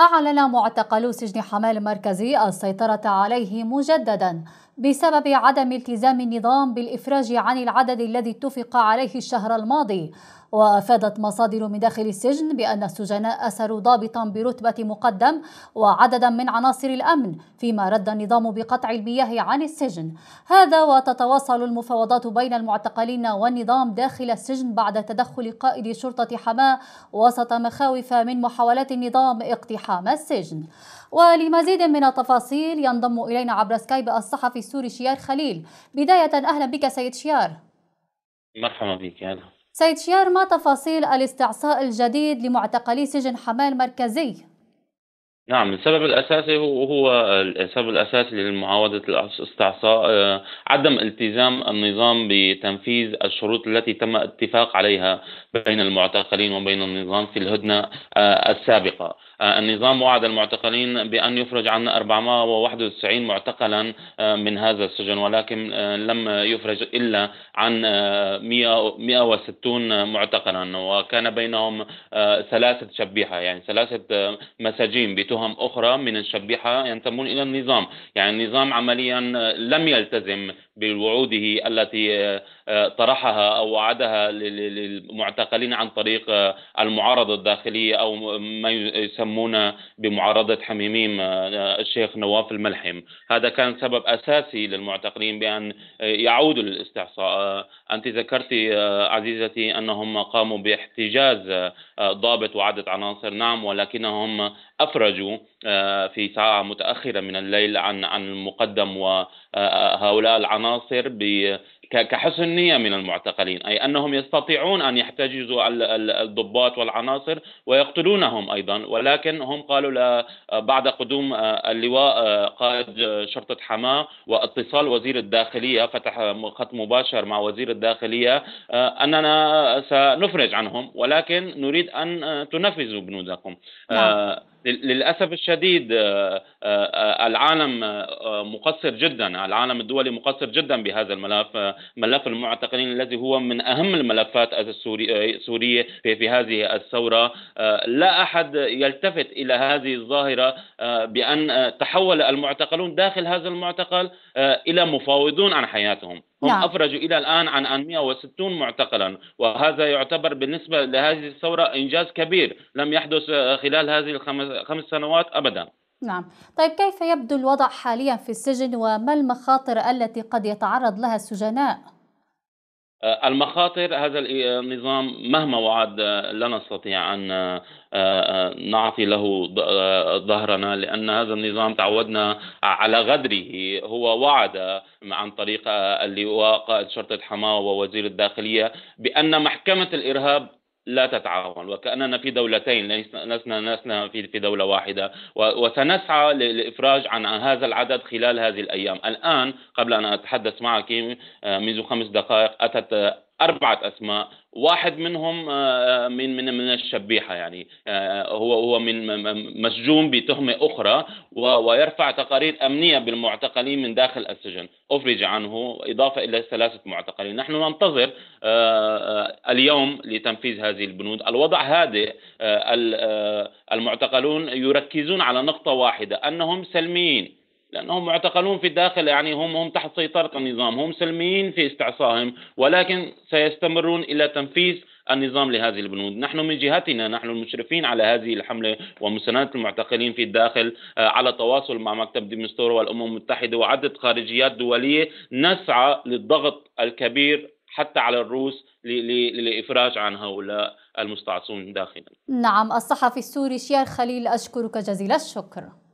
أعلن معتقلو سجن حمال المركزي السيطرة عليه مجددا بسبب عدم التزام النظام بالإفراج عن العدد الذي اتفق عليه الشهر الماضي وأفادت مصادر من داخل السجن بأن السجناء أسروا ضابطا برتبة مقدم وعددا من عناصر الأمن فيما رد النظام بقطع المياه عن السجن هذا وتتواصل المفاوضات بين المعتقلين والنظام داخل السجن بعد تدخل قائد شرطة حماة وسط مخاوف من محاولات النظام اقتحام السجن ولمزيد من التفاصيل ينضم إلينا عبر سكايب الصحفي السوري شيار خليل بداية أهلا بك سيد شيار مرحبا بك يا سيد شيار ما تفاصيل الاستعصاء الجديد لمعتقلي سجن حماه المركزي نعم السبب الأساسي هو هو السبب الأساسي لمعاودة الاستعصاء آه، عدم التزام النظام بتنفيذ الشروط التي تم اتفاق عليها بين المعتقلين وبين النظام في الهدنة آه، السابقة آه، النظام وعد المعتقلين بأن يفرج عن 491 معتقلا من هذا السجن ولكن لم يفرج إلا عن 160 معتقلا وكان بينهم ثلاثة شبيحة يعني ثلاثة مساجين بتهم تهم أخرى من الشبيحة ينتمون إلى النظام يعني النظام عمليا آه، لم يلتزم بوعوده التي آه، آه، طرحها او وعدها للمعتقلين عن طريق آه، المعارضه الداخليه او ما يسمون بمعارضه حميميم الشيخ نواف الملحم، هذا كان سبب اساسي للمعتقلين بان يعودوا للاستعصاء، انت ذكرتي عزيزتي انهم قاموا باحتجاز ضابط وعده عناصر، نعم ولكنهم افرجوا في ساعه متاخره من الليل عن عن المقدم وهؤلاء العناصر عناصر كحسن نية من المعتقلين أي أنهم يستطيعون أن يحتجزوا الضباط والعناصر ويقتلونهم أيضا ولكن هم قالوا لا بعد قدوم آه، اللواء آه، قائد شرطة حماة واتصال وزير الداخلية فتح خط مباشر مع وزير الداخلية آه، أننا سنفرج عنهم ولكن نريد أن تنفذوا بنودكم نعم. للاسف الشديد آه، آه، العالم آه، مقصر جدا، العالم الدولي مقصر جدا بهذا الملف، ملف المعتقلين الذي هو من اهم الملفات السوريه في هذه الثوره، لا احد يلتفت الى هذه الظاهره بان تحول المعتقلون داخل هذا المعتقل الى مفاوضون عن حياتهم. هم نعم. افرجوا الى الان عن 160 معتقلا وهذا يعتبر بالنسبه لهذه الثوره انجاز كبير لم يحدث خلال هذه الخمس خمس سنوات أبدا نعم طيب كيف يبدو الوضع حاليا في السجن وما المخاطر التي قد يتعرض لها السجناء؟ آه، المخاطر هذا آه، النظام مهما وعد آه، لا نستطيع ان نعطي له ظهرنا لان هذا النظام تعودنا على غدره هو وعد عن طريق اللواء قائد شرطه حماه ووزير الداخليه بان محكمه الارهاب لا تتعاون وكأننا في دولتين لسنا لسنا في في دولة واحدة وسنسعى للإفراج عن هذا العدد خلال هذه الأيام الآن قبل أن أتحدث معك آه، منذ خمس دقائق أتت اربعه اسماء واحد منهم آه، آه، من من من الشبيحه يعني آه، هو هو من مسجون بتهمه اخرى ويرفع تقارير امنيه بالمعتقلين من داخل السجن افرج عنه اضافه الى ثلاثه معتقلين نحن ننتظر اليوم لتنفيذ هذه البنود الوضع هادئ المعتقلون يركزون على نقطه واحده انهم سلميين لانهم معتقلون في الداخل يعني هم هم تحت سيطره النظام، هم سلميين في استعصائهم ولكن سيستمرون الى تنفيذ النظام لهذه البنود نحن من جهتنا نحن المشرفين على هذه الحملة ومساندة المعتقلين في الداخل آه، على تواصل مع مكتب ديمستور والأمم المتحدة وعدة خارجيات دولية نسعى للضغط الكبير حتى على الروس للإفراج عن هؤلاء المستعصون داخلا نعم الصحفي السوري شيار خليل أشكرك جزيل الشكر